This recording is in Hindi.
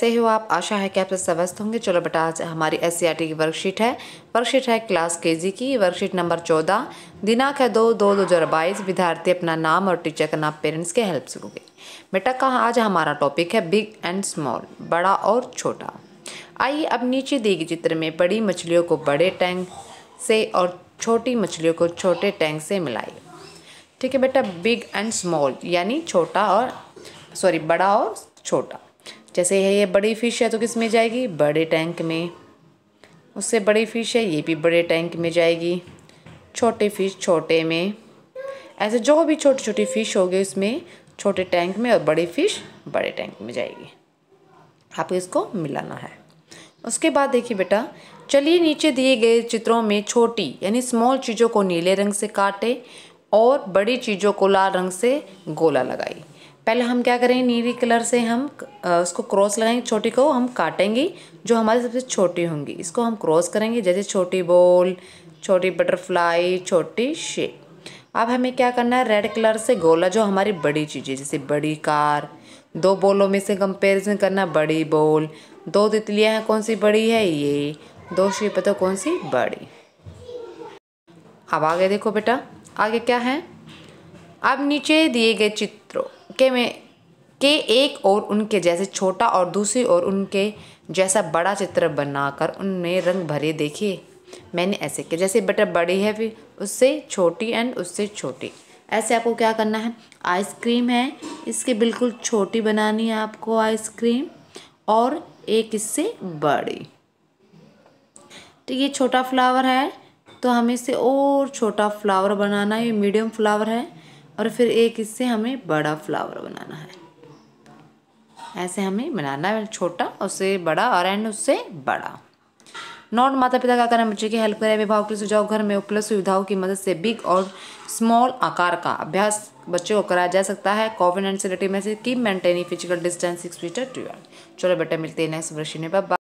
कैसे हो आप आशा है कि आप स्वस्थ होंगे चलो बेटा आज हमारी एस e की वर्कशीट है वर्कशीट है क्लास के जी की वर्कशीट नंबर चौदह दिनांक है दो दो दो हज़ार बाईस विद्यार्थी अपना नाम और टीचर का नाम पेरेंट्स के हेल्प से गए बेटा कहा आज हमारा टॉपिक है बिग एंड स्मॉल बड़ा और छोटा आइए अब नीचे दी गई चित्र में बड़ी मछलियों को बड़े टैंक से और छोटी मछलियों को छोटे टैंक से मिलाइए ठीक है बेटा बिग एंड स्मॉल यानी छोटा और सॉरी बड़ा और छोटा जैसे है ये बड़ी फ़िश है तो किस में जाएगी बड़े टैंक में उससे बड़ी फ़िश है ये भी बड़े टैंक में जाएगी छोटे फ़िश छोटे में ऐसे जो भी छोटी छोटी फ़िश होगी उसमें छोटे टैंक में और बड़ी फ़िश बड़े टैंक में जाएगी आपको इसको मिलाना है उसके बाद देखिए बेटा चलिए नीचे दिए गए चित्रों में छोटी यानी स्मॉल चीज़ों को नीले रंग से काटे और बड़ी चीज़ों को लाल रंग से गोला लगाई पहले हम क्या करेंगे नीली कलर से हम उसको क्रॉस लगाएंगे छोटी को हम काटेंगे जो हमारी सबसे छोटी होंगी इसको हम क्रॉस करेंगे जैसे छोटी बॉल छोटी बटरफ्लाई छोटी शेप अब हमें क्या करना है रेड कलर से गोला जो हमारी बड़ी चीज़ें जैसे बड़ी कार दो बॉलों में से कंपेरिजन करना बड़ी बॉल दो तितलियाँ हैं कौन सी बड़ी है ये दो शेप तो कौन सी बड़ी अब आगे देखो बेटा आगे क्या है अब नीचे दिए गए चित्रों के में के एक और उनके जैसे छोटा और दूसरी ओर उनके जैसा बड़ा चित्र बनाकर उनमें रंग भरे देखे मैंने ऐसे किया जैसे बटर बड़ी है फिर उससे छोटी एंड उससे छोटी ऐसे आपको क्या करना है आइसक्रीम है इसके बिल्कुल छोटी बनानी है आपको आइसक्रीम और एक इससे बड़ी तो ये छोटा फ्लावर है तो हमें इसे और छोटा फ्लावर बनाना है ये मीडियम फ्लावर है और फिर एक इससे हमें बड़ा फ्लावर बनाना है ऐसे हमें बनाना है छोटा उससे बड़ा और एंड उससे बड़ा नॉट माता पिता का आकार बच्चे की हेल्प करें विभाग के सुझाव घर में उपलब्ध सुविधाओं की मदद से बिग और स्मॉल आकार का अभ्यास बच्चे को कराया जा सकता है कोविड नाइन्टीन में से की maintaining physical distance six metre to चलो बेटा मिलते हैं नेक्स्ट वर्षी ने में